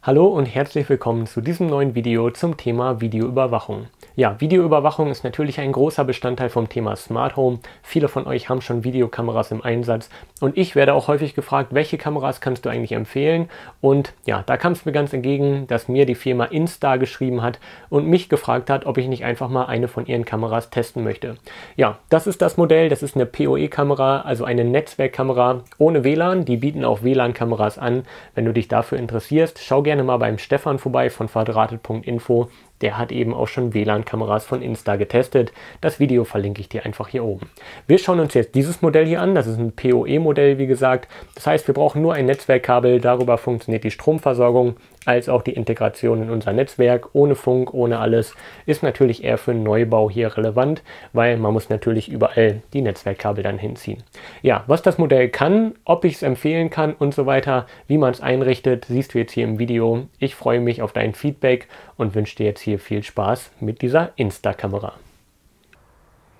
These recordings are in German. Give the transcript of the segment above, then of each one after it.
Hallo und herzlich willkommen zu diesem neuen Video zum Thema Videoüberwachung. Ja, Videoüberwachung ist natürlich ein großer Bestandteil vom Thema Smart Home. Viele von euch haben schon Videokameras im Einsatz und ich werde auch häufig gefragt, welche Kameras kannst du eigentlich empfehlen? Und ja, da kam es mir ganz entgegen, dass mir die Firma Insta geschrieben hat und mich gefragt hat, ob ich nicht einfach mal eine von ihren Kameras testen möchte. Ja, das ist das Modell, das ist eine PoE-Kamera, also eine Netzwerkkamera ohne WLAN. Die bieten auch WLAN-Kameras an. Wenn du dich dafür interessierst, schau gerne mal beim Stefan vorbei von quadratet.info. Der hat eben auch schon WLAN-Kameras von Insta getestet. Das Video verlinke ich dir einfach hier oben. Wir schauen uns jetzt dieses Modell hier an. Das ist ein PoE-Modell, wie gesagt. Das heißt, wir brauchen nur ein Netzwerkkabel. Darüber funktioniert die Stromversorgung als auch die Integration in unser Netzwerk ohne Funk, ohne alles, ist natürlich eher für einen Neubau hier relevant, weil man muss natürlich überall die Netzwerkkabel dann hinziehen. Ja, was das Modell kann, ob ich es empfehlen kann und so weiter, wie man es einrichtet, siehst du jetzt hier im Video. Ich freue mich auf dein Feedback und wünsche dir jetzt hier viel Spaß mit dieser Insta-Kamera.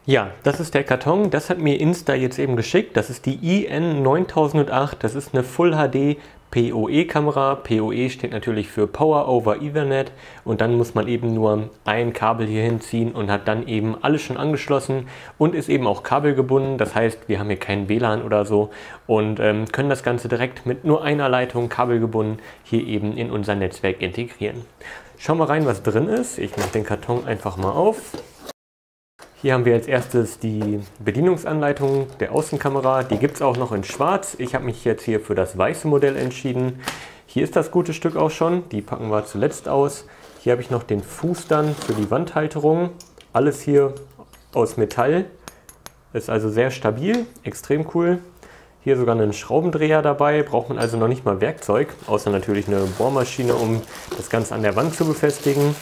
Ja, das ist der Karton. Das hat mir Insta jetzt eben geschickt. Das ist die IN9008. Das ist eine Full HD PoE-Kamera. PoE steht natürlich für Power over Ethernet und dann muss man eben nur ein Kabel hier hinziehen und hat dann eben alles schon angeschlossen und ist eben auch kabelgebunden. Das heißt, wir haben hier keinen WLAN oder so und ähm, können das Ganze direkt mit nur einer Leitung kabelgebunden hier eben in unser Netzwerk integrieren. Schauen wir rein, was drin ist. Ich mache den Karton einfach mal auf. Hier haben wir als erstes die Bedienungsanleitung der Außenkamera. Die gibt es auch noch in schwarz. Ich habe mich jetzt hier für das weiße Modell entschieden. Hier ist das gute Stück auch schon. Die packen wir zuletzt aus. Hier habe ich noch den Fuß dann für die Wandhalterung. Alles hier aus Metall. Ist also sehr stabil, extrem cool. Hier sogar einen Schraubendreher dabei, braucht man also noch nicht mal Werkzeug, außer natürlich eine Bohrmaschine, um das Ganze an der Wand zu befestigen.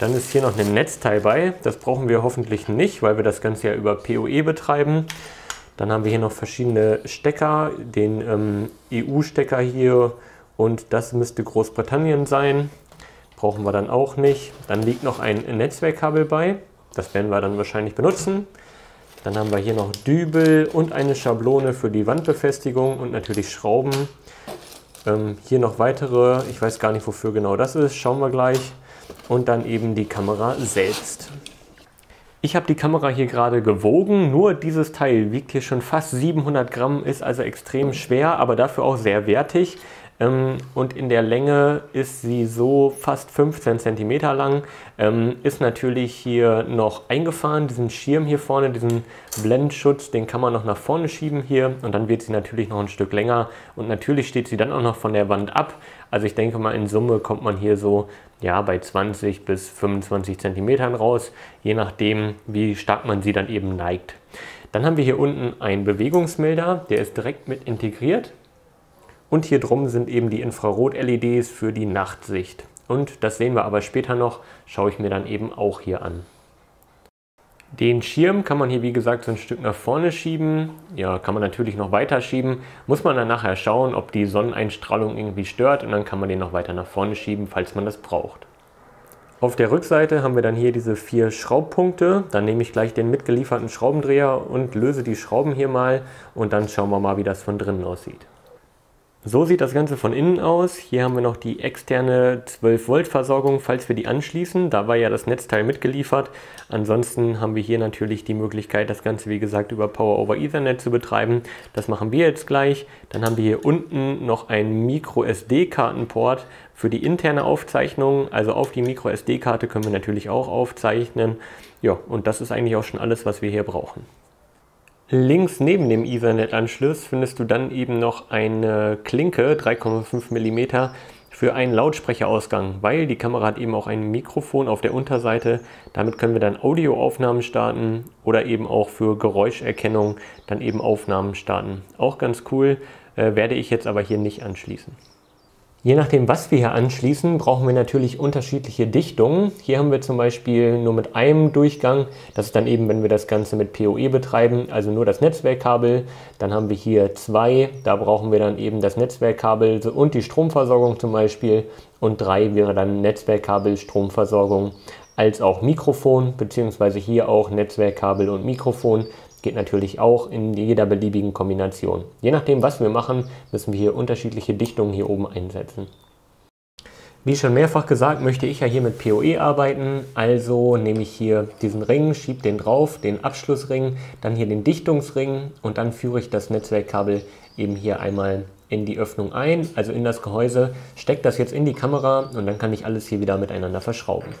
Dann ist hier noch ein Netzteil bei. Das brauchen wir hoffentlich nicht, weil wir das Ganze ja über PoE betreiben. Dann haben wir hier noch verschiedene Stecker, den ähm, EU-Stecker hier und das müsste Großbritannien sein. Brauchen wir dann auch nicht. Dann liegt noch ein Netzwerkkabel bei. Das werden wir dann wahrscheinlich benutzen. Dann haben wir hier noch Dübel und eine Schablone für die Wandbefestigung und natürlich Schrauben. Ähm, hier noch weitere, ich weiß gar nicht wofür genau das ist, schauen wir gleich und dann eben die Kamera selbst. Ich habe die Kamera hier gerade gewogen, nur dieses Teil wiegt hier schon fast 700 Gramm, ist also extrem schwer, aber dafür auch sehr wertig. Ähm, und in der Länge ist sie so fast 15 cm lang. Ähm, ist natürlich hier noch eingefahren, diesen Schirm hier vorne, diesen Blendschutz, den kann man noch nach vorne schieben hier und dann wird sie natürlich noch ein Stück länger und natürlich steht sie dann auch noch von der Wand ab. Also ich denke mal in Summe kommt man hier so ja, bei 20 bis 25 cm raus, je nachdem wie stark man sie dann eben neigt. Dann haben wir hier unten einen Bewegungsmelder, der ist direkt mit integriert. Und hier drum sind eben die Infrarot-LEDs für die Nachtsicht. Und das sehen wir aber später noch, schaue ich mir dann eben auch hier an. Den Schirm kann man hier wie gesagt so ein Stück nach vorne schieben. Ja, kann man natürlich noch weiter schieben. Muss man dann nachher schauen, ob die Sonneneinstrahlung irgendwie stört und dann kann man den noch weiter nach vorne schieben, falls man das braucht. Auf der Rückseite haben wir dann hier diese vier Schraubpunkte. Dann nehme ich gleich den mitgelieferten Schraubendreher und löse die Schrauben hier mal und dann schauen wir mal, wie das von drinnen aussieht. So sieht das Ganze von innen aus. Hier haben wir noch die externe 12-Volt-Versorgung, falls wir die anschließen. Da war ja das Netzteil mitgeliefert. Ansonsten haben wir hier natürlich die Möglichkeit, das Ganze wie gesagt über Power over Ethernet zu betreiben. Das machen wir jetzt gleich. Dann haben wir hier unten noch ein Micro-SD-Kartenport für die interne Aufzeichnung. Also auf die Micro-SD-Karte können wir natürlich auch aufzeichnen. Ja, und das ist eigentlich auch schon alles, was wir hier brauchen. Links neben dem Ethernet-Anschluss findest du dann eben noch eine Klinke 3,5 mm für einen Lautsprecherausgang, weil die Kamera hat eben auch ein Mikrofon auf der Unterseite. Damit können wir dann Audioaufnahmen starten oder eben auch für Geräuscherkennung dann eben Aufnahmen starten. Auch ganz cool, äh, werde ich jetzt aber hier nicht anschließen. Je nachdem, was wir hier anschließen, brauchen wir natürlich unterschiedliche Dichtungen. Hier haben wir zum Beispiel nur mit einem Durchgang. Das ist dann eben, wenn wir das Ganze mit PoE betreiben, also nur das Netzwerkkabel. Dann haben wir hier zwei, da brauchen wir dann eben das Netzwerkkabel und die Stromversorgung zum Beispiel. Und drei wäre dann Netzwerkkabel, Stromversorgung als auch Mikrofon, beziehungsweise hier auch Netzwerkkabel und Mikrofon geht natürlich auch in jeder beliebigen Kombination. Je nachdem, was wir machen, müssen wir hier unterschiedliche Dichtungen hier oben einsetzen. Wie schon mehrfach gesagt, möchte ich ja hier mit PoE arbeiten, also nehme ich hier diesen Ring, schiebe den drauf, den Abschlussring, dann hier den Dichtungsring und dann führe ich das Netzwerkkabel eben hier einmal in die Öffnung ein, also in das Gehäuse, stecke das jetzt in die Kamera und dann kann ich alles hier wieder miteinander verschrauben.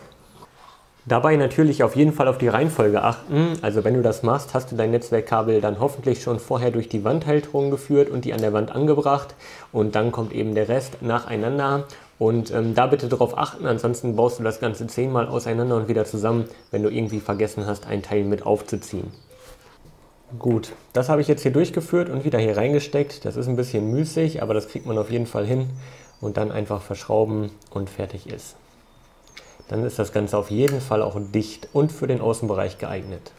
Dabei natürlich auf jeden Fall auf die Reihenfolge achten. Also wenn du das machst, hast du dein Netzwerkkabel dann hoffentlich schon vorher durch die Wandhalterung geführt und die an der Wand angebracht. Und dann kommt eben der Rest nacheinander. Und ähm, da bitte darauf achten, ansonsten baust du das Ganze zehnmal auseinander und wieder zusammen, wenn du irgendwie vergessen hast, ein Teil mit aufzuziehen. Gut, das habe ich jetzt hier durchgeführt und wieder hier reingesteckt. Das ist ein bisschen müßig, aber das kriegt man auf jeden Fall hin. Und dann einfach verschrauben und fertig ist dann ist das Ganze auf jeden Fall auch dicht und für den Außenbereich geeignet.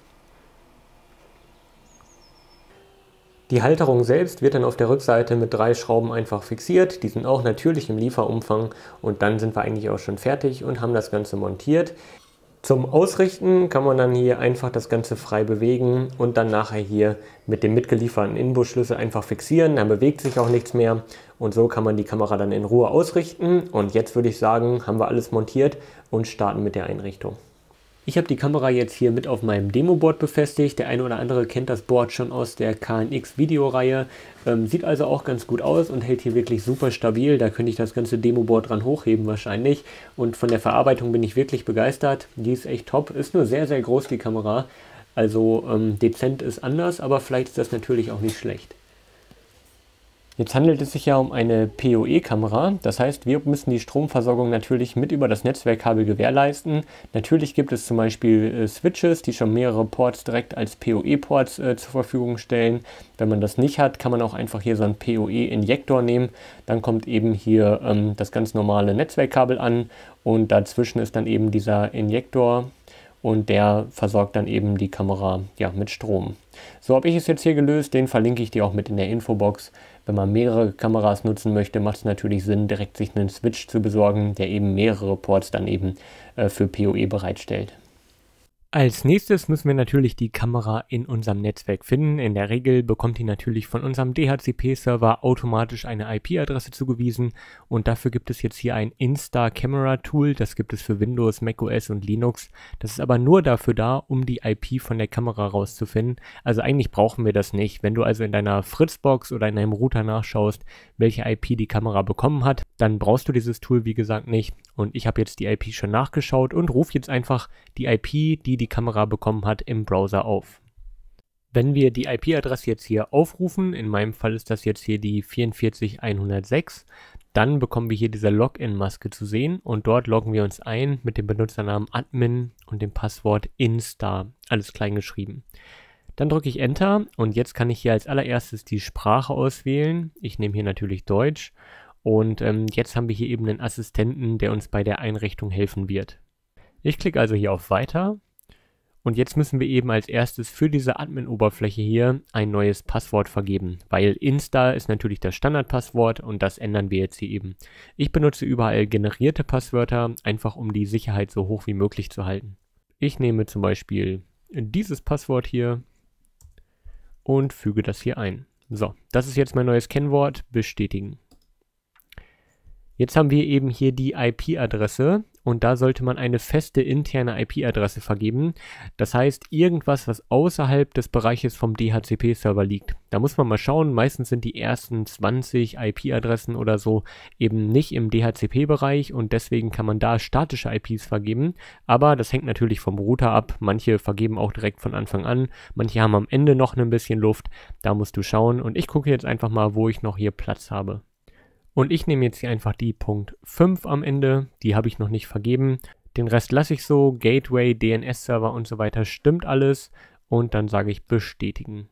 Die Halterung selbst wird dann auf der Rückseite mit drei Schrauben einfach fixiert. Die sind auch natürlich im Lieferumfang und dann sind wir eigentlich auch schon fertig und haben das Ganze montiert. Zum Ausrichten kann man dann hier einfach das Ganze frei bewegen und dann nachher hier mit dem mitgelieferten Inbusschlüssel einfach fixieren. Dann bewegt sich auch nichts mehr und so kann man die Kamera dann in Ruhe ausrichten und jetzt würde ich sagen, haben wir alles montiert und starten mit der Einrichtung. Ich habe die Kamera jetzt hier mit auf meinem Demo-Board befestigt. Der eine oder andere kennt das Board schon aus der KNX-Videoreihe. Ähm, sieht also auch ganz gut aus und hält hier wirklich super stabil. Da könnte ich das ganze Demo-Board dran hochheben wahrscheinlich. Und von der Verarbeitung bin ich wirklich begeistert. Die ist echt top. Ist nur sehr, sehr groß, die Kamera. Also ähm, dezent ist anders, aber vielleicht ist das natürlich auch nicht schlecht. Jetzt handelt es sich ja um eine PoE-Kamera, das heißt, wir müssen die Stromversorgung natürlich mit über das Netzwerkkabel gewährleisten. Natürlich gibt es zum Beispiel äh, Switches, die schon mehrere Ports direkt als PoE-Ports äh, zur Verfügung stellen. Wenn man das nicht hat, kann man auch einfach hier so einen PoE-Injektor nehmen. Dann kommt eben hier ähm, das ganz normale Netzwerkkabel an und dazwischen ist dann eben dieser Injektor, und der versorgt dann eben die Kamera ja, mit Strom. So habe ich es jetzt hier gelöst, den verlinke ich dir auch mit in der Infobox. Wenn man mehrere Kameras nutzen möchte, macht es natürlich Sinn, direkt sich einen Switch zu besorgen, der eben mehrere Ports dann eben äh, für PoE bereitstellt. Als nächstes müssen wir natürlich die Kamera in unserem Netzwerk finden. In der Regel bekommt die natürlich von unserem DHCP-Server automatisch eine IP-Adresse zugewiesen und dafür gibt es jetzt hier ein Insta Camera Tool. Das gibt es für Windows, macOS und Linux. Das ist aber nur dafür da, um die IP von der Kamera rauszufinden. Also eigentlich brauchen wir das nicht. Wenn du also in deiner Fritzbox oder in deinem Router nachschaust, welche IP die Kamera bekommen hat, dann brauchst du dieses Tool wie gesagt nicht. Und ich habe jetzt die IP schon nachgeschaut und rufe jetzt einfach die IP, die die Kamera bekommen hat, im Browser auf. Wenn wir die IP-Adresse jetzt hier aufrufen, in meinem Fall ist das jetzt hier die 44106, dann bekommen wir hier diese Login-Maske zu sehen und dort loggen wir uns ein mit dem Benutzernamen admin und dem Passwort instar, alles klein geschrieben. Dann drücke ich Enter und jetzt kann ich hier als allererstes die Sprache auswählen. Ich nehme hier natürlich Deutsch und ähm, jetzt haben wir hier eben einen Assistenten, der uns bei der Einrichtung helfen wird. Ich klicke also hier auf Weiter. Und jetzt müssen wir eben als erstes für diese Admin-Oberfläche hier ein neues Passwort vergeben, weil Insta ist natürlich das Standardpasswort und das ändern wir jetzt hier eben. Ich benutze überall generierte Passwörter, einfach um die Sicherheit so hoch wie möglich zu halten. Ich nehme zum Beispiel dieses Passwort hier und füge das hier ein. So, das ist jetzt mein neues Kennwort, bestätigen. Jetzt haben wir eben hier die IP-Adresse und da sollte man eine feste interne IP-Adresse vergeben. Das heißt, irgendwas, was außerhalb des Bereiches vom DHCP-Server liegt. Da muss man mal schauen, meistens sind die ersten 20 IP-Adressen oder so eben nicht im DHCP-Bereich und deswegen kann man da statische IPs vergeben. Aber das hängt natürlich vom Router ab. Manche vergeben auch direkt von Anfang an, manche haben am Ende noch ein bisschen Luft. Da musst du schauen und ich gucke jetzt einfach mal, wo ich noch hier Platz habe. Und ich nehme jetzt hier einfach die Punkt 5 am Ende, die habe ich noch nicht vergeben. Den Rest lasse ich so, Gateway, DNS-Server und so weiter, stimmt alles. Und dann sage ich bestätigen.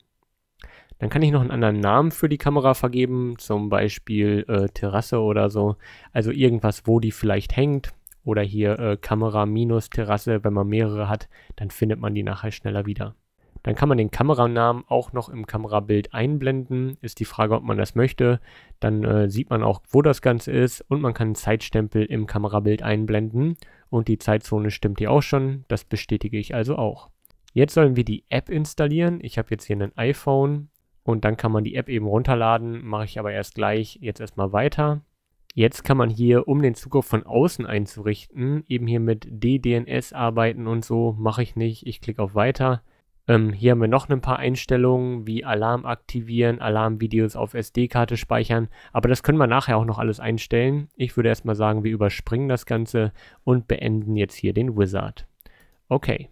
Dann kann ich noch einen anderen Namen für die Kamera vergeben, zum Beispiel äh, Terrasse oder so. Also irgendwas, wo die vielleicht hängt. Oder hier äh, Kamera minus Terrasse, wenn man mehrere hat, dann findet man die nachher schneller wieder. Dann kann man den Kameranamen auch noch im Kamerabild einblenden. Ist die Frage, ob man das möchte. Dann äh, sieht man auch, wo das Ganze ist und man kann einen Zeitstempel im Kamerabild einblenden. Und die Zeitzone stimmt hier auch schon. Das bestätige ich also auch. Jetzt sollen wir die App installieren. Ich habe jetzt hier ein iPhone und dann kann man die App eben runterladen. Mache ich aber erst gleich. Jetzt erstmal weiter. Jetzt kann man hier, um den Zugriff von außen einzurichten, eben hier mit DDNS arbeiten und so, mache ich nicht. Ich klicke auf Weiter. Ähm, hier haben wir noch ein paar Einstellungen wie Alarm aktivieren, Alarmvideos auf SD-Karte speichern, aber das können wir nachher auch noch alles einstellen. Ich würde erstmal sagen, wir überspringen das Ganze und beenden jetzt hier den Wizard. Okay.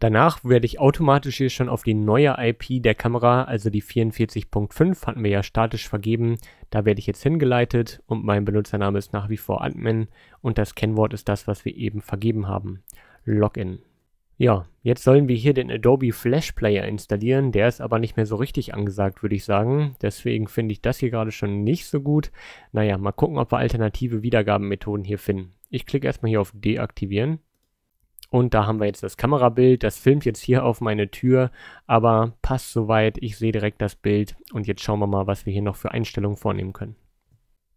Danach werde ich automatisch hier schon auf die neue IP der Kamera, also die 44.5, hatten wir ja statisch vergeben. Da werde ich jetzt hingeleitet und mein Benutzername ist nach wie vor Admin und das Kennwort ist das, was wir eben vergeben haben. Login. Ja, jetzt sollen wir hier den Adobe Flash Player installieren. Der ist aber nicht mehr so richtig angesagt, würde ich sagen. Deswegen finde ich das hier gerade schon nicht so gut. Naja, mal gucken, ob wir alternative Wiedergabenmethoden hier finden. Ich klicke erstmal hier auf Deaktivieren. Und da haben wir jetzt das Kamerabild. Das filmt jetzt hier auf meine Tür, aber passt soweit. Ich sehe direkt das Bild. Und jetzt schauen wir mal, was wir hier noch für Einstellungen vornehmen können.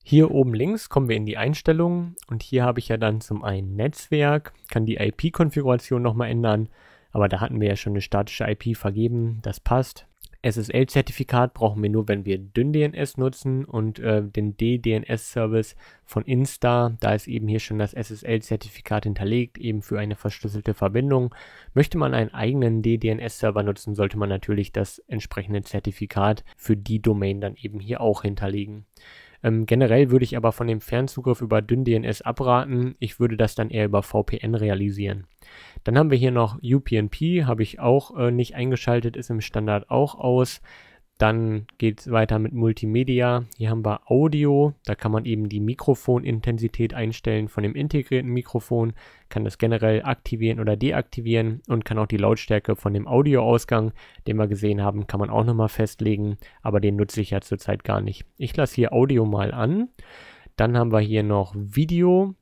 Hier oben links kommen wir in die Einstellungen und hier habe ich ja dann zum einen Netzwerk, kann die IP-Konfiguration nochmal ändern, aber da hatten wir ja schon eine statische IP vergeben, das passt. SSL-Zertifikat brauchen wir nur, wenn wir DynDNS nutzen und äh, den DDNS-Service von Insta. Da ist eben hier schon das SSL-Zertifikat hinterlegt, eben für eine verschlüsselte Verbindung. Möchte man einen eigenen DDNS-Server nutzen, sollte man natürlich das entsprechende Zertifikat für die Domain dann eben hier auch hinterlegen. Ähm, generell würde ich aber von dem Fernzugriff über dünn DNS abraten. Ich würde das dann eher über VPN realisieren. Dann haben wir hier noch UPnP, habe ich auch äh, nicht eingeschaltet, ist im Standard auch aus. Dann geht es weiter mit Multimedia. Hier haben wir Audio. Da kann man eben die Mikrofonintensität einstellen von dem integrierten Mikrofon, kann das generell aktivieren oder deaktivieren und kann auch die Lautstärke von dem Audioausgang, den wir gesehen haben, kann man auch nochmal festlegen, aber den nutze ich ja zurzeit gar nicht. Ich lasse hier Audio mal an. Dann haben wir hier noch Video.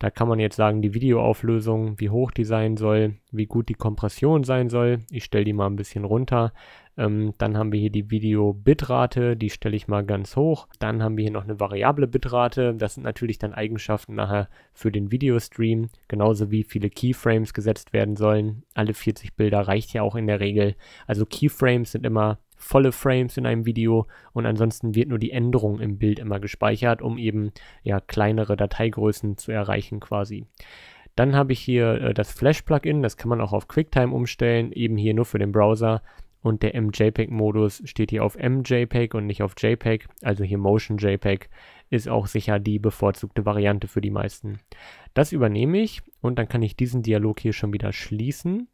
Da kann man jetzt sagen, die Videoauflösung, wie hoch die sein soll, wie gut die Kompression sein soll. Ich stelle die mal ein bisschen runter. Ähm, dann haben wir hier die Video-Bitrate, die stelle ich mal ganz hoch. Dann haben wir hier noch eine variable Bitrate. Das sind natürlich dann Eigenschaften nachher für den Videostream, genauso wie viele Keyframes gesetzt werden sollen. Alle 40 Bilder reicht ja auch in der Regel. Also Keyframes sind immer volle Frames in einem Video und ansonsten wird nur die Änderung im Bild immer gespeichert, um eben ja kleinere Dateigrößen zu erreichen quasi. Dann habe ich hier äh, das Flash-Plugin, das kann man auch auf QuickTime umstellen, eben hier nur für den Browser. Und der MJPEG-Modus steht hier auf MJPEG und nicht auf JPEG, also hier Motion JPEG ist auch sicher die bevorzugte Variante für die meisten. Das übernehme ich und dann kann ich diesen Dialog hier schon wieder schließen.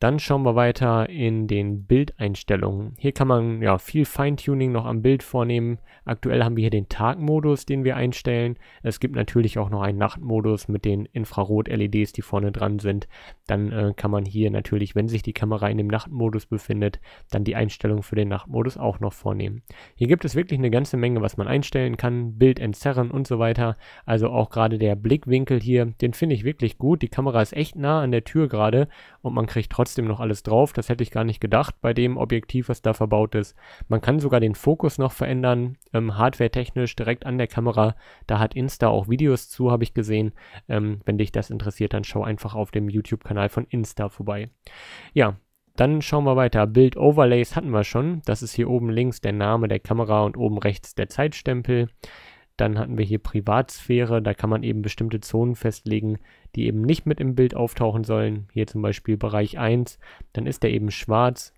Dann schauen wir weiter in den Bildeinstellungen. Hier kann man ja viel Feintuning noch am Bild vornehmen. Aktuell haben wir hier den Tagmodus, den wir einstellen. Es gibt natürlich auch noch einen Nachtmodus mit den Infrarot-LEDs, die vorne dran sind. Dann äh, kann man hier natürlich, wenn sich die Kamera in dem Nachtmodus befindet, dann die Einstellung für den Nachtmodus auch noch vornehmen. Hier gibt es wirklich eine ganze Menge, was man einstellen kann. Bild entzerren und so weiter. Also auch gerade der Blickwinkel hier, den finde ich wirklich gut. Die Kamera ist echt nah an der Tür gerade und man kriegt trotzdem trotzdem noch alles drauf. Das hätte ich gar nicht gedacht bei dem Objektiv, was da verbaut ist. Man kann sogar den Fokus noch verändern, ähm, hardware-technisch direkt an der Kamera. Da hat Insta auch Videos zu, habe ich gesehen. Ähm, wenn dich das interessiert, dann schau einfach auf dem YouTube-Kanal von Insta vorbei. Ja, dann schauen wir weiter. Bild Overlays hatten wir schon. Das ist hier oben links der Name der Kamera und oben rechts der Zeitstempel. Dann hatten wir hier Privatsphäre, da kann man eben bestimmte Zonen festlegen, die eben nicht mit im Bild auftauchen sollen. Hier zum Beispiel Bereich 1, dann ist der eben schwarz.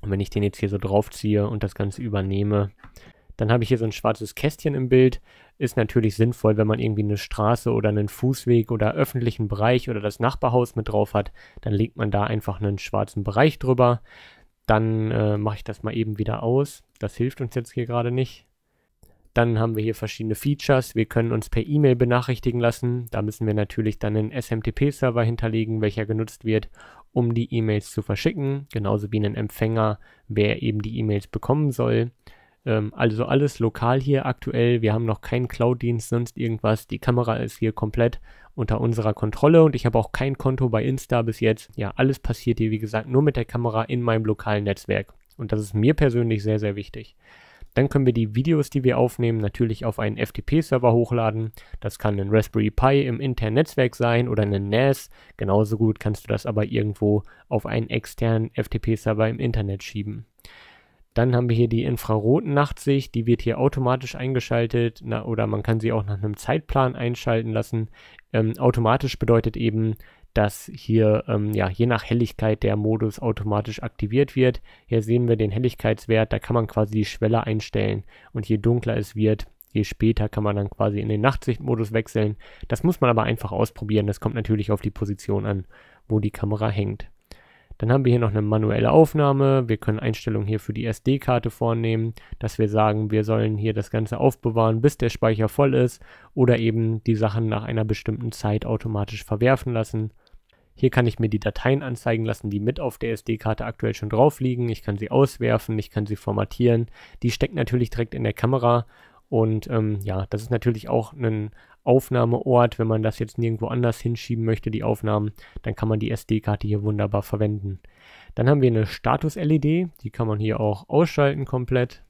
Und wenn ich den jetzt hier so draufziehe und das Ganze übernehme, dann habe ich hier so ein schwarzes Kästchen im Bild. Ist natürlich sinnvoll, wenn man irgendwie eine Straße oder einen Fußweg oder öffentlichen Bereich oder das Nachbarhaus mit drauf hat, dann legt man da einfach einen schwarzen Bereich drüber. Dann äh, mache ich das mal eben wieder aus. Das hilft uns jetzt hier gerade nicht. Dann haben wir hier verschiedene Features. Wir können uns per E-Mail benachrichtigen lassen. Da müssen wir natürlich dann einen SMTP-Server hinterlegen, welcher genutzt wird, um die E-Mails zu verschicken. Genauso wie einen Empfänger, wer eben die E-Mails bekommen soll. Ähm, also alles lokal hier aktuell. Wir haben noch keinen Cloud-Dienst, sonst irgendwas. Die Kamera ist hier komplett unter unserer Kontrolle und ich habe auch kein Konto bei Insta bis jetzt. Ja, alles passiert hier, wie gesagt, nur mit der Kamera in meinem lokalen Netzwerk. Und das ist mir persönlich sehr, sehr wichtig. Dann können wir die Videos, die wir aufnehmen, natürlich auf einen FTP-Server hochladen. Das kann ein Raspberry Pi im internen Netzwerk sein oder ein NAS. Genauso gut kannst du das aber irgendwo auf einen externen FTP-Server im Internet schieben. Dann haben wir hier die Infraroten-Nachtsicht, die wird hier automatisch eingeschaltet na, oder man kann sie auch nach einem Zeitplan einschalten lassen. Ähm, automatisch bedeutet eben, dass hier ähm, ja, je nach Helligkeit der Modus automatisch aktiviert wird. Hier sehen wir den Helligkeitswert, da kann man quasi die Schwelle einstellen und je dunkler es wird, je später kann man dann quasi in den Nachtsichtmodus wechseln. Das muss man aber einfach ausprobieren, das kommt natürlich auf die Position an, wo die Kamera hängt. Dann haben wir hier noch eine manuelle Aufnahme. Wir können Einstellungen hier für die SD-Karte vornehmen, dass wir sagen, wir sollen hier das Ganze aufbewahren, bis der Speicher voll ist oder eben die Sachen nach einer bestimmten Zeit automatisch verwerfen lassen. Hier kann ich mir die Dateien anzeigen lassen, die mit auf der SD-Karte aktuell schon drauf liegen. Ich kann sie auswerfen, ich kann sie formatieren. Die steckt natürlich direkt in der Kamera. Und ähm, ja, das ist natürlich auch ein Aufnahmeort. Wenn man das jetzt nirgendwo anders hinschieben möchte, die Aufnahmen, dann kann man die SD-Karte hier wunderbar verwenden. Dann haben wir eine Status-LED, die kann man hier auch ausschalten komplett.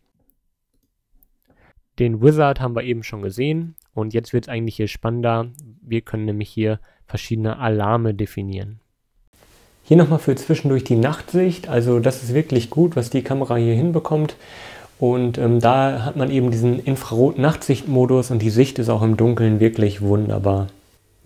Den Wizard haben wir eben schon gesehen und jetzt wird es eigentlich hier spannender. Wir können nämlich hier verschiedene Alarme definieren. Hier nochmal für zwischendurch die Nachtsicht. Also das ist wirklich gut, was die Kamera hier hinbekommt. Und ähm, da hat man eben diesen Infrarot-Nachtsichtmodus und die Sicht ist auch im Dunkeln wirklich wunderbar.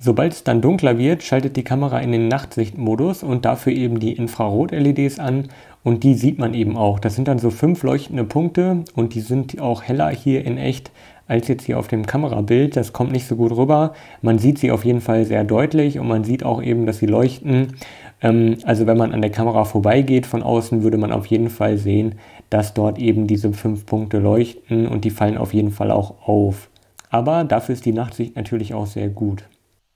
Sobald es dann dunkler wird, schaltet die Kamera in den Nachtsichtmodus und dafür eben die Infrarot-LEDs an und die sieht man eben auch. Das sind dann so fünf leuchtende Punkte und die sind auch heller hier in echt als jetzt hier auf dem Kamerabild. Das kommt nicht so gut rüber. Man sieht sie auf jeden Fall sehr deutlich und man sieht auch eben, dass sie leuchten. Ähm, also wenn man an der Kamera vorbeigeht von außen, würde man auf jeden Fall sehen, dass dort eben diese fünf Punkte leuchten und die fallen auf jeden Fall auch auf. Aber dafür ist die Nachtsicht natürlich auch sehr gut.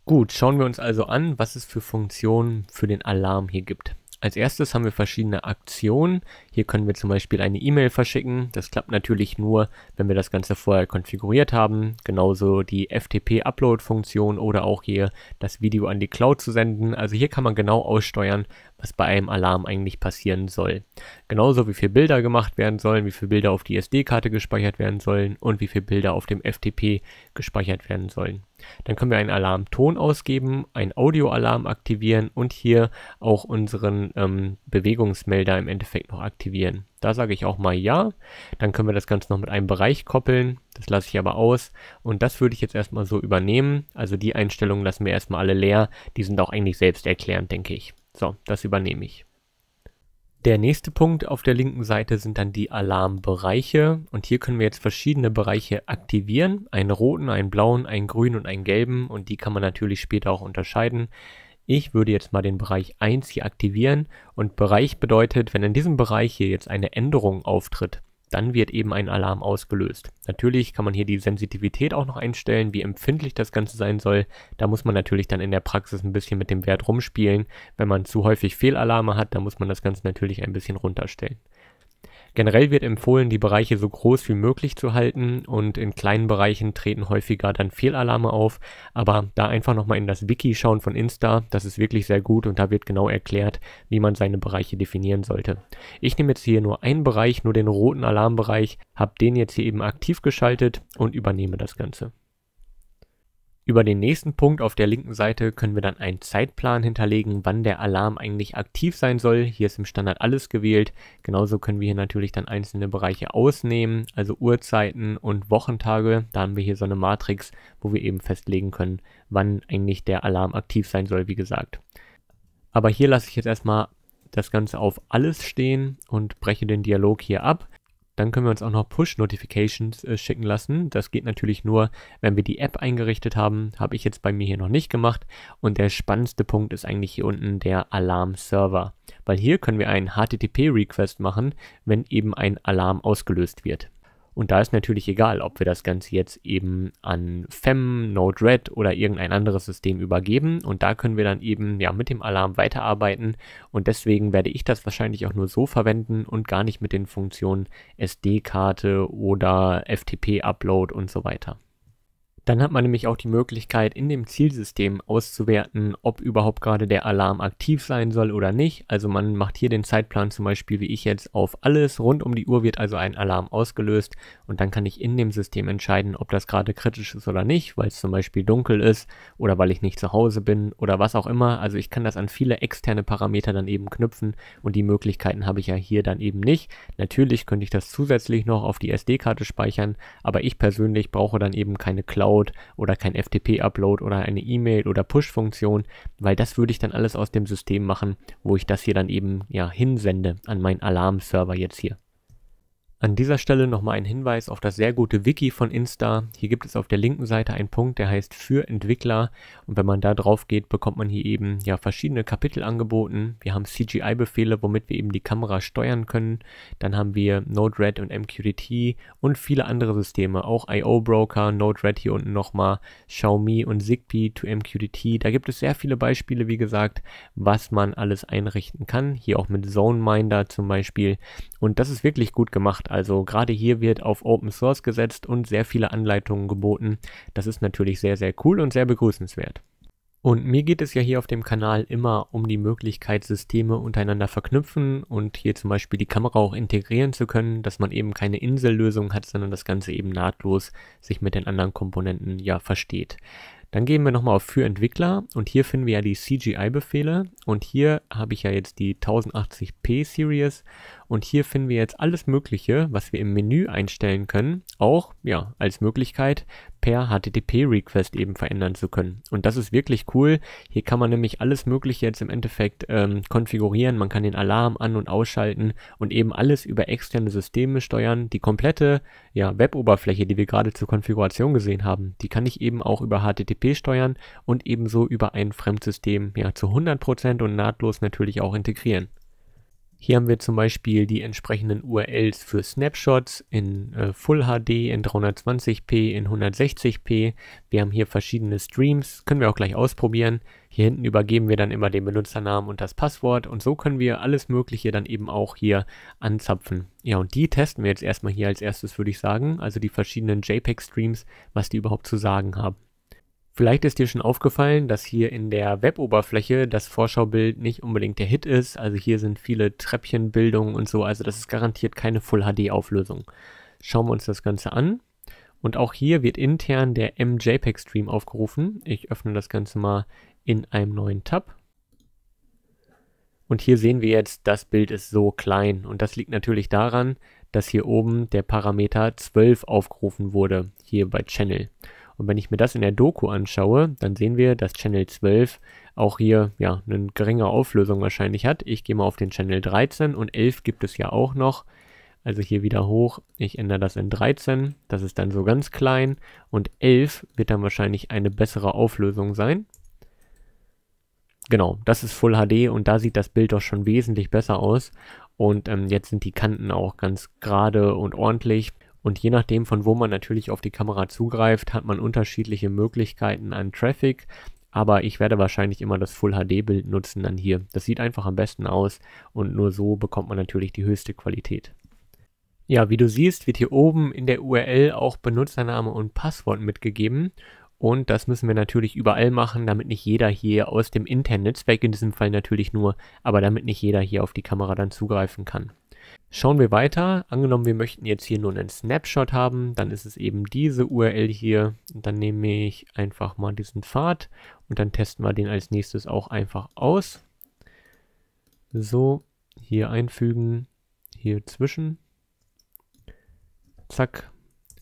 Gut, schauen wir uns also an, was es für Funktionen für den Alarm hier gibt. Als erstes haben wir verschiedene Aktionen, hier können wir zum Beispiel eine E-Mail verschicken. Das klappt natürlich nur, wenn wir das Ganze vorher konfiguriert haben. Genauso die FTP-Upload-Funktion oder auch hier das Video an die Cloud zu senden. Also hier kann man genau aussteuern, was bei einem Alarm eigentlich passieren soll. Genauso wie viele Bilder gemacht werden sollen, wie viele Bilder auf die SD-Karte gespeichert werden sollen und wie viele Bilder auf dem FTP gespeichert werden sollen. Dann können wir einen Alarmton ausgeben, einen Audioalarm aktivieren und hier auch unseren ähm, Bewegungsmelder im Endeffekt noch aktivieren aktivieren. Da sage ich auch mal ja. Dann können wir das Ganze noch mit einem Bereich koppeln. Das lasse ich aber aus. Und das würde ich jetzt erstmal so übernehmen. Also die Einstellungen lassen wir erstmal alle leer. Die sind auch eigentlich selbsterklärend, denke ich. So, das übernehme ich. Der nächste Punkt auf der linken Seite sind dann die Alarmbereiche und hier können wir jetzt verschiedene Bereiche aktivieren, einen roten, einen blauen, einen grünen und einen gelben und die kann man natürlich später auch unterscheiden. Ich würde jetzt mal den Bereich 1 hier aktivieren und Bereich bedeutet, wenn in diesem Bereich hier jetzt eine Änderung auftritt, dann wird eben ein Alarm ausgelöst. Natürlich kann man hier die Sensitivität auch noch einstellen, wie empfindlich das Ganze sein soll. Da muss man natürlich dann in der Praxis ein bisschen mit dem Wert rumspielen. Wenn man zu häufig Fehlalarme hat, dann muss man das Ganze natürlich ein bisschen runterstellen. Generell wird empfohlen, die Bereiche so groß wie möglich zu halten und in kleinen Bereichen treten häufiger dann Fehlalarme auf. Aber da einfach nochmal in das Wiki schauen von Insta, das ist wirklich sehr gut und da wird genau erklärt, wie man seine Bereiche definieren sollte. Ich nehme jetzt hier nur einen Bereich, nur den roten Alarmbereich, habe den jetzt hier eben aktiv geschaltet und übernehme das Ganze. Über den nächsten Punkt auf der linken Seite können wir dann einen Zeitplan hinterlegen, wann der Alarm eigentlich aktiv sein soll. Hier ist im Standard alles gewählt. Genauso können wir hier natürlich dann einzelne Bereiche ausnehmen, also Uhrzeiten und Wochentage. Da haben wir hier so eine Matrix, wo wir eben festlegen können, wann eigentlich der Alarm aktiv sein soll, wie gesagt. Aber hier lasse ich jetzt erstmal das Ganze auf alles stehen und breche den Dialog hier ab. Dann können wir uns auch noch Push-Notifications äh, schicken lassen. Das geht natürlich nur, wenn wir die App eingerichtet haben. Habe ich jetzt bei mir hier noch nicht gemacht. Und der spannendste Punkt ist eigentlich hier unten der Alarm-Server. Weil hier können wir einen HTTP-Request machen, wenn eben ein Alarm ausgelöst wird. Und da ist natürlich egal, ob wir das Ganze jetzt eben an FEM, Node-RED oder irgendein anderes System übergeben. Und da können wir dann eben ja mit dem Alarm weiterarbeiten. Und deswegen werde ich das wahrscheinlich auch nur so verwenden und gar nicht mit den Funktionen SD-Karte oder FTP-Upload und so weiter. Dann hat man nämlich auch die Möglichkeit, in dem Zielsystem auszuwerten, ob überhaupt gerade der Alarm aktiv sein soll oder nicht. Also man macht hier den Zeitplan zum Beispiel wie ich jetzt auf alles. Rund um die Uhr wird also ein Alarm ausgelöst und dann kann ich in dem System entscheiden, ob das gerade kritisch ist oder nicht, weil es zum Beispiel dunkel ist oder weil ich nicht zu Hause bin oder was auch immer. Also ich kann das an viele externe Parameter dann eben knüpfen und die Möglichkeiten habe ich ja hier dann eben nicht. Natürlich könnte ich das zusätzlich noch auf die SD-Karte speichern, aber ich persönlich brauche dann eben keine Cloud Upload oder kein FTP Upload oder eine E-Mail oder Push Funktion, weil das würde ich dann alles aus dem System machen, wo ich das hier dann eben ja hinsende an meinen Alarmserver jetzt hier. An dieser Stelle nochmal ein Hinweis auf das sehr gute Wiki von Insta. Hier gibt es auf der linken Seite einen Punkt, der heißt für Entwickler. Und wenn man da drauf geht, bekommt man hier eben ja verschiedene Kapitel angeboten. Wir haben CGI-Befehle, womit wir eben die Kamera steuern können. Dann haben wir Node-RED und MQTT und viele andere Systeme. Auch IO-Broker, Node-RED hier unten nochmal, Xiaomi und Zigbee to MQTT. Da gibt es sehr viele Beispiele, wie gesagt, was man alles einrichten kann. Hier auch mit Zone Minder zum Beispiel. Und das ist wirklich gut gemacht. Also gerade hier wird auf Open Source gesetzt und sehr viele Anleitungen geboten. Das ist natürlich sehr, sehr cool und sehr begrüßenswert. Und mir geht es ja hier auf dem Kanal immer um die Möglichkeit, Systeme untereinander verknüpfen und hier zum Beispiel die Kamera auch integrieren zu können, dass man eben keine Insellösung hat, sondern das Ganze eben nahtlos sich mit den anderen Komponenten ja versteht. Dann gehen wir nochmal auf für Entwickler und hier finden wir ja die CGI-Befehle und hier habe ich ja jetzt die 1080p Series und hier finden wir jetzt alles Mögliche, was wir im Menü einstellen können, auch ja als Möglichkeit per HTTP-Request eben verändern zu können. Und das ist wirklich cool. Hier kann man nämlich alles Mögliche jetzt im Endeffekt ähm, konfigurieren. Man kann den Alarm an- und ausschalten und eben alles über externe Systeme steuern. Die komplette ja, Web-Oberfläche, die wir gerade zur Konfiguration gesehen haben, die kann ich eben auch über HTTP steuern und ebenso über ein Fremdsystem ja, zu 100% und nahtlos natürlich auch integrieren. Hier haben wir zum Beispiel die entsprechenden URLs für Snapshots in äh, Full HD, in 320p, in 160p. Wir haben hier verschiedene Streams, können wir auch gleich ausprobieren. Hier hinten übergeben wir dann immer den Benutzernamen und das Passwort und so können wir alles Mögliche dann eben auch hier anzapfen. Ja, und die testen wir jetzt erstmal hier als erstes, würde ich sagen. Also die verschiedenen JPEG-Streams, was die überhaupt zu sagen haben. Vielleicht ist dir schon aufgefallen, dass hier in der Web-Oberfläche das Vorschaubild nicht unbedingt der Hit ist. Also hier sind viele Treppchenbildungen und so. Also das ist garantiert keine Full-HD-Auflösung. Schauen wir uns das Ganze an. Und auch hier wird intern der MJPEG-Stream aufgerufen. Ich öffne das Ganze mal in einem neuen Tab. Und hier sehen wir jetzt, das Bild ist so klein. Und das liegt natürlich daran, dass hier oben der Parameter 12 aufgerufen wurde, hier bei Channel. Und wenn ich mir das in der Doku anschaue, dann sehen wir, dass Channel 12 auch hier ja eine geringe Auflösung wahrscheinlich hat. Ich gehe mal auf den Channel 13 und 11 gibt es ja auch noch. Also hier wieder hoch. Ich ändere das in 13. Das ist dann so ganz klein. Und 11 wird dann wahrscheinlich eine bessere Auflösung sein. Genau, das ist Full HD und da sieht das Bild doch schon wesentlich besser aus. Und ähm, jetzt sind die Kanten auch ganz gerade und ordentlich. Und je nachdem, von wo man natürlich auf die Kamera zugreift, hat man unterschiedliche Möglichkeiten an Traffic. Aber ich werde wahrscheinlich immer das Full HD-Bild nutzen dann hier. Das sieht einfach am besten aus und nur so bekommt man natürlich die höchste Qualität. Ja, wie du siehst, wird hier oben in der URL auch Benutzername und Passwort mitgegeben. Und das müssen wir natürlich überall machen, damit nicht jeder hier aus dem internen Netzwerk, in diesem Fall natürlich nur, aber damit nicht jeder hier auf die Kamera dann zugreifen kann. Schauen wir weiter. Angenommen, wir möchten jetzt hier nur einen Snapshot haben, dann ist es eben diese URL hier. Und dann nehme ich einfach mal diesen Pfad und dann testen wir den als nächstes auch einfach aus. So, hier einfügen, hier zwischen. Zack,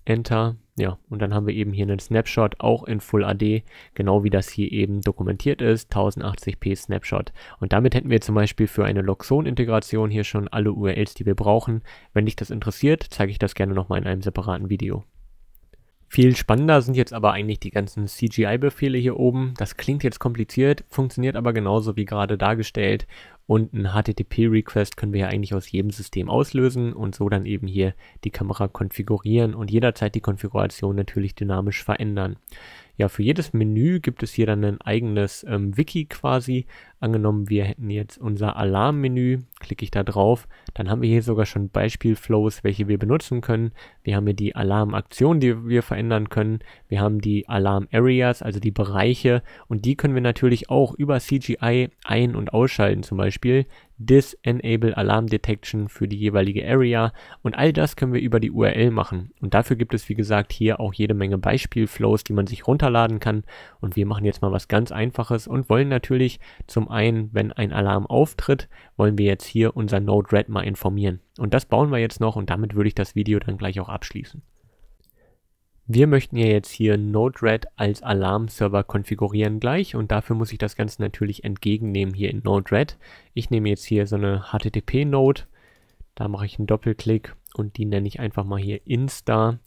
Enter. Ja, und dann haben wir eben hier einen Snapshot, auch in Full AD, genau wie das hier eben dokumentiert ist, 1080p Snapshot. Und damit hätten wir zum Beispiel für eine Loxon-Integration hier schon alle URLs, die wir brauchen. Wenn dich das interessiert, zeige ich das gerne nochmal in einem separaten Video. Viel spannender sind jetzt aber eigentlich die ganzen CGI-Befehle hier oben. Das klingt jetzt kompliziert, funktioniert aber genauso wie gerade dargestellt. Und einen HTTP-Request können wir ja eigentlich aus jedem System auslösen und so dann eben hier die Kamera konfigurieren und jederzeit die Konfiguration natürlich dynamisch verändern ja, für jedes Menü gibt es hier dann ein eigenes ähm, Wiki quasi. Angenommen, wir hätten jetzt unser Alarmmenü, klicke ich da drauf, dann haben wir hier sogar schon Beispielflows, welche wir benutzen können. Wir haben hier die Alarmaktion, die wir verändern können. Wir haben die Alarm-Areas, also die Bereiche und die können wir natürlich auch über CGI ein- und ausschalten zum Beispiel. Dis-Enable Alarm Detection für die jeweilige Area und all das können wir über die URL machen. Und dafür gibt es, wie gesagt, hier auch jede Menge Beispielflows, die man sich runterladen kann. Und wir machen jetzt mal was ganz Einfaches und wollen natürlich zum einen, wenn ein Alarm auftritt, wollen wir jetzt hier unser Node-RED mal informieren. Und das bauen wir jetzt noch und damit würde ich das Video dann gleich auch abschließen. Wir möchten ja jetzt hier Node-RED als Alarmserver konfigurieren gleich und dafür muss ich das Ganze natürlich entgegennehmen hier in Node-RED. Ich nehme jetzt hier so eine HTTP-Node, da mache ich einen Doppelklick und die nenne ich einfach mal hier Insta.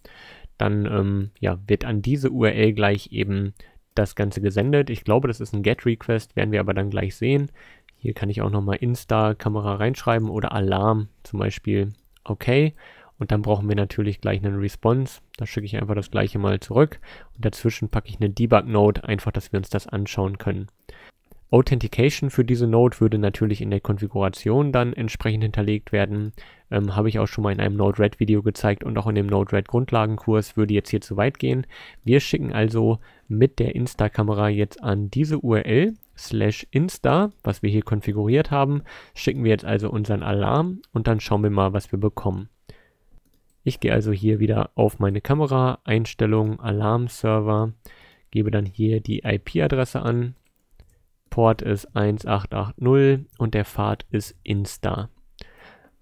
Dann ähm, ja, wird an diese URL gleich eben das Ganze gesendet. Ich glaube, das ist ein GET-Request, werden wir aber dann gleich sehen. Hier kann ich auch nochmal Insta-Kamera reinschreiben oder Alarm zum Beispiel. Okay. Und dann brauchen wir natürlich gleich einen Response. Da schicke ich einfach das gleiche mal zurück. Und dazwischen packe ich eine Debug-Node, einfach, dass wir uns das anschauen können. Authentication für diese Node würde natürlich in der Konfiguration dann entsprechend hinterlegt werden. Ähm, Habe ich auch schon mal in einem Node-RED-Video gezeigt und auch in dem Node-RED-Grundlagenkurs würde jetzt hier zu weit gehen. Wir schicken also mit der Insta-Kamera jetzt an diese URL slash insta, was wir hier konfiguriert haben, schicken wir jetzt also unseren Alarm und dann schauen wir mal, was wir bekommen. Ich gehe also hier wieder auf meine Kamera, Alarm, Server, gebe dann hier die IP-Adresse an. Port ist 1880 und der Pfad ist Insta.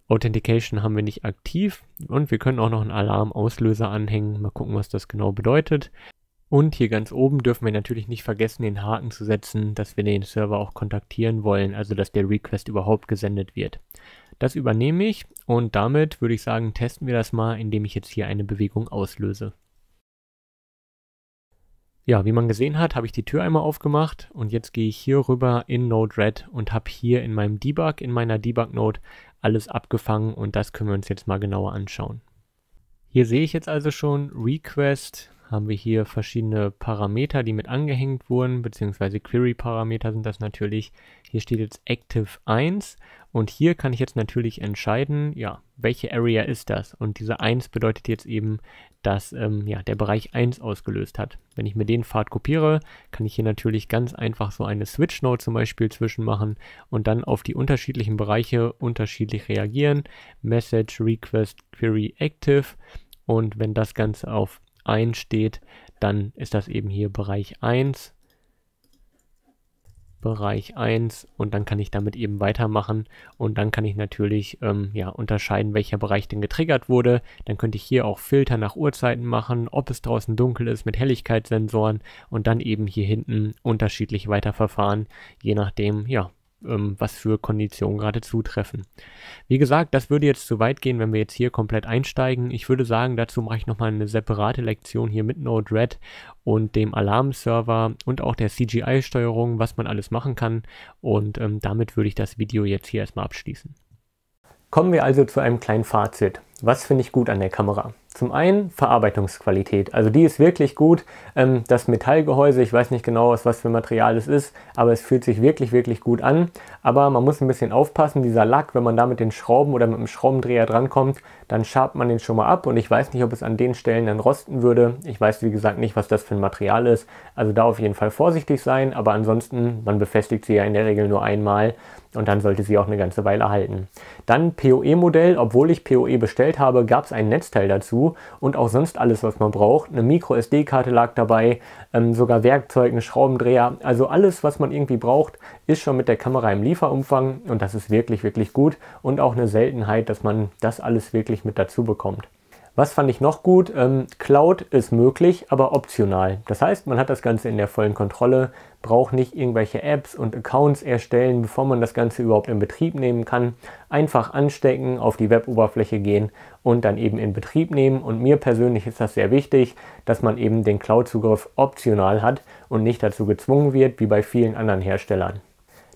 Authentication haben wir nicht aktiv und wir können auch noch einen Alarmauslöser anhängen. Mal gucken, was das genau bedeutet. Und hier ganz oben dürfen wir natürlich nicht vergessen, den Haken zu setzen, dass wir den Server auch kontaktieren wollen, also dass der Request überhaupt gesendet wird. Das übernehme ich und damit würde ich sagen, testen wir das mal, indem ich jetzt hier eine Bewegung auslöse. Ja, wie man gesehen hat, habe ich die Tür einmal aufgemacht und jetzt gehe ich hier rüber in Node-RED und habe hier in meinem Debug, in meiner Debug-Node alles abgefangen und das können wir uns jetzt mal genauer anschauen. Hier sehe ich jetzt also schon Request haben wir hier verschiedene Parameter, die mit angehängt wurden, beziehungsweise Query-Parameter sind das natürlich. Hier steht jetzt Active 1 und hier kann ich jetzt natürlich entscheiden, ja, welche Area ist das? Und diese 1 bedeutet jetzt eben, dass ähm, ja, der Bereich 1 ausgelöst hat. Wenn ich mir den Pfad kopiere, kann ich hier natürlich ganz einfach so eine Switch-Node zum Beispiel zwischen machen und dann auf die unterschiedlichen Bereiche unterschiedlich reagieren. Message, Request, Query, Active. Und wenn das Ganze auf steht, dann ist das eben hier Bereich 1, Bereich 1 und dann kann ich damit eben weitermachen und dann kann ich natürlich ähm, ja, unterscheiden, welcher Bereich denn getriggert wurde. Dann könnte ich hier auch Filter nach Uhrzeiten machen, ob es draußen dunkel ist mit Helligkeitssensoren und dann eben hier hinten unterschiedlich weiterverfahren, je nachdem, ja, ähm, was für Konditionen gerade zutreffen. Wie gesagt, das würde jetzt zu weit gehen, wenn wir jetzt hier komplett einsteigen. Ich würde sagen, dazu mache ich nochmal eine separate Lektion hier mit Node-RED und dem Alarmserver und auch der CGI-Steuerung, was man alles machen kann. Und ähm, damit würde ich das Video jetzt hier erstmal abschließen. Kommen wir also zu einem kleinen Fazit. Was finde ich gut an der Kamera? Zum einen Verarbeitungsqualität. Also die ist wirklich gut. Ähm, das Metallgehäuse, ich weiß nicht genau, aus was für Material es ist, aber es fühlt sich wirklich, wirklich gut an. Aber man muss ein bisschen aufpassen, dieser Lack, wenn man da mit den Schrauben oder mit dem Schraubendreher drankommt, dann schabt man den schon mal ab und ich weiß nicht, ob es an den Stellen dann rosten würde. Ich weiß, wie gesagt, nicht, was das für ein Material ist. Also da auf jeden Fall vorsichtig sein, aber ansonsten, man befestigt sie ja in der Regel nur einmal und dann sollte sie auch eine ganze Weile halten. Dann PoE-Modell, obwohl ich PoE bestellt bestellt habe, gab es ein Netzteil dazu und auch sonst alles, was man braucht. Eine Micro-SD-Karte lag dabei, ähm, sogar Werkzeug, ein Schraubendreher. Also alles, was man irgendwie braucht, ist schon mit der Kamera im Lieferumfang und das ist wirklich, wirklich gut und auch eine Seltenheit, dass man das alles wirklich mit dazu bekommt. Was fand ich noch gut? Ähm, Cloud ist möglich, aber optional. Das heißt, man hat das Ganze in der vollen Kontrolle, braucht nicht irgendwelche Apps und Accounts erstellen, bevor man das Ganze überhaupt in Betrieb nehmen kann. Einfach anstecken, auf die Web-Oberfläche gehen und dann eben in Betrieb nehmen. Und mir persönlich ist das sehr wichtig, dass man eben den Cloud-Zugriff optional hat und nicht dazu gezwungen wird, wie bei vielen anderen Herstellern.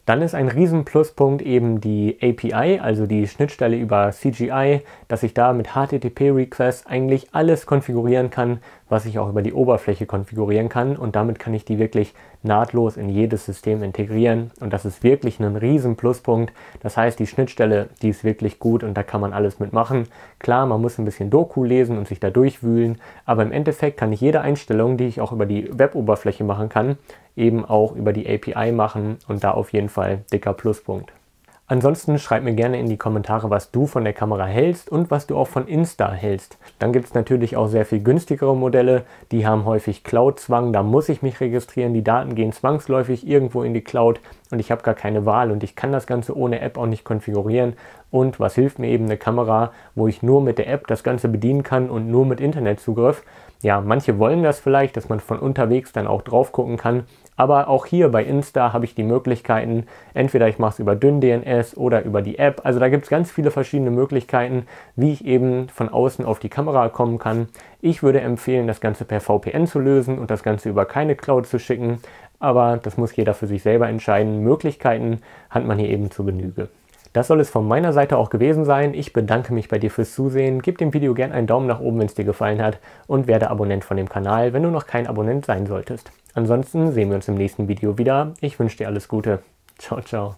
Dann ist ein Riesen-Pluspunkt eben die API, also die Schnittstelle über CGI, dass ich da mit HTTP-Requests eigentlich alles konfigurieren kann, was ich auch über die Oberfläche konfigurieren kann und damit kann ich die wirklich nahtlos in jedes System integrieren und das ist wirklich ein riesen Pluspunkt. Das heißt, die Schnittstelle, die ist wirklich gut und da kann man alles mitmachen. Klar, man muss ein bisschen Doku lesen und sich da durchwühlen, aber im Endeffekt kann ich jede Einstellung, die ich auch über die Web-Oberfläche machen kann, eben auch über die API machen und da auf jeden Fall dicker Pluspunkt. Ansonsten schreib mir gerne in die Kommentare, was du von der Kamera hältst und was du auch von Insta hältst. Dann gibt es natürlich auch sehr viel günstigere Modelle, die haben häufig Cloud-Zwang, da muss ich mich registrieren, die Daten gehen zwangsläufig irgendwo in die Cloud und ich habe gar keine Wahl und ich kann das Ganze ohne App auch nicht konfigurieren. Und was hilft mir eben eine Kamera, wo ich nur mit der App das Ganze bedienen kann und nur mit Internetzugriff? ja, manche wollen das vielleicht, dass man von unterwegs dann auch drauf gucken kann. Aber auch hier bei Insta habe ich die Möglichkeiten, entweder ich mache es über dünn DNS oder über die App. Also da gibt es ganz viele verschiedene Möglichkeiten, wie ich eben von außen auf die Kamera kommen kann. Ich würde empfehlen, das Ganze per VPN zu lösen und das Ganze über keine Cloud zu schicken. Aber das muss jeder für sich selber entscheiden. Möglichkeiten hat man hier eben zu Genüge. Das soll es von meiner Seite auch gewesen sein. Ich bedanke mich bei dir fürs Zusehen, gib dem Video gerne einen Daumen nach oben, wenn es dir gefallen hat und werde Abonnent von dem Kanal, wenn du noch kein Abonnent sein solltest. Ansonsten sehen wir uns im nächsten Video wieder. Ich wünsche dir alles Gute. Ciao, ciao.